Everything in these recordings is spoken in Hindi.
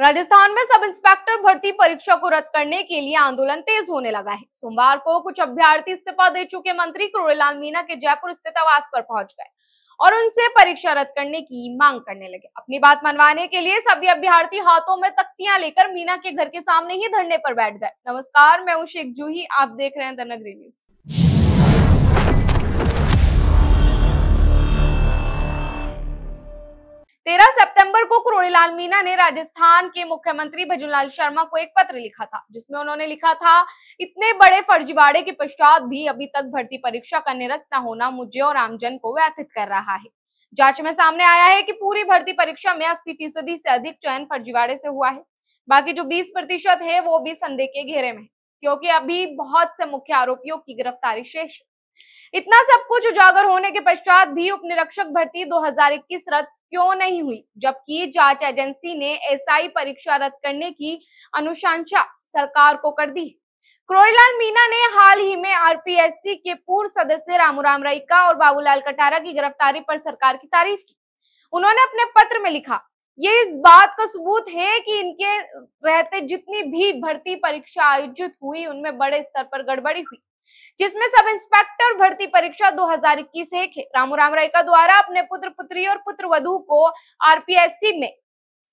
राजस्थान में सब इंस्पेक्टर भर्ती परीक्षा को रद्द करने के लिए आंदोलन तेज होने लगा है सोमवार को कुछ अभ्यर्थी इस्तीफा दे चुके मंत्री किरोड़ीलाल मीना के जयपुर स्थित आवास पर पहुंच गए और उनसे परीक्षा रद्द करने की मांग करने लगे अपनी बात मनवाने के लिए सभी अभ्यर्थी हाथों में तख्तियां लेकर मीना के घर के सामने ही धरने पर बैठ गए नमस्कार मैं हूँ शेख जूही आप देख रहे हैं द नगरी न्यूज तेरह सितंबर को किरोड़ीलाल मीना ने राजस्थान के मुख्यमंत्री भजनलाल शर्मा को एक पत्र लिखा था जिसमें उन्होंने लिखा था इतने बड़े फर्जीवाड़े के पश्चात भी अभी तक भर्ती परीक्षा का निरस्त न होना मुझे और आमजन को व्यथित कर रहा है जांच में सामने आया है कि पूरी भर्ती परीक्षा में अस्सी फीसदी से अधिक चयन फर्जीवाड़े से हुआ है बाकी जो बीस प्रतिशत है वो भी संदेह के घेरे में क्योंकि अभी बहुत से मुख्य आरोपियों की गिरफ्तारी शेष है इतना सब कुछ उजागर होने के पश्चात भी उप निरीक्षक भर्ती 2021 रद्द क्यों नहीं हुई जबकि जांच एजेंसी ने एसआई परीक्षा रद्द करने की अनुशंसा सरकार को कर दी क्रोरीलाल मीना ने हाल ही में आरपीएससी के पूर्व सदस्य रामूराम रईका और बाबूलाल कटारा की गिरफ्तारी पर सरकार की तारीफ की उन्होंने अपने पत्र में लिखा ये इस बात का सबूत है कि इनके रहते जितनी भी भर्ती परीक्षा आयोजित हुई उनमें बड़े स्तर पर गड़बड़ी हुई जिसमें सब इंस्पेक्टर भर्ती परीक्षा 2021 से रामू राम रायका द्वारा अपने पुत्र पुत्री और पुत्र वधु को आरपीएससी में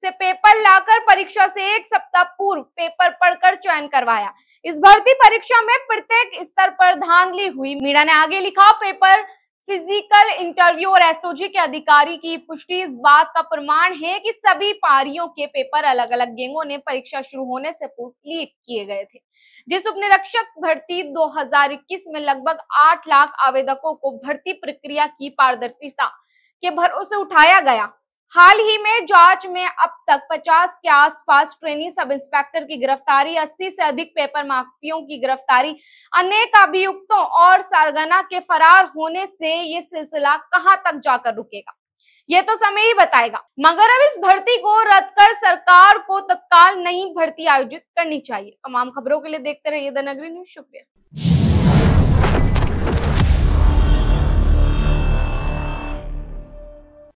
से पेपर लाकर परीक्षा से एक सप्ताह पूर्व पेपर पढ़कर चयन करवाया इस भर्ती परीक्षा में प्रत्येक स्तर पर धांधली हुई मीणा ने आगे लिखा पेपर फिजिकल इंटरव्यू और एसओजी के अधिकारी की पुष्टि इस बात का प्रमाण है कि सभी पारियों के पेपर अलग अलग गैंगों ने परीक्षा शुरू होने से पूर्व लीक किए गए थे जिस उपनिरीक्षक भर्ती 2021 में लगभग 8 लाख आवेदकों को भर्ती प्रक्रिया की पारदर्शिता के भरोसे उठाया गया हाल ही में जांच में अब तक 50 के आसपास ट्रेनी सब इंस्पेक्टर की गिरफ्तारी 80 से अधिक पेपर माफियों की गिरफ्तारी अनेक अभियुक्तों और सरगना के फरार होने से ये सिलसिला कहां तक जाकर रुकेगा ये तो समय ही बताएगा मगर अब इस भर्ती को रद्द कर सरकार को तत्काल नई भर्ती आयोजित करनी चाहिए तमाम खबरों के लिए देखते रहिए द नगरी न्यूज शुक्रिया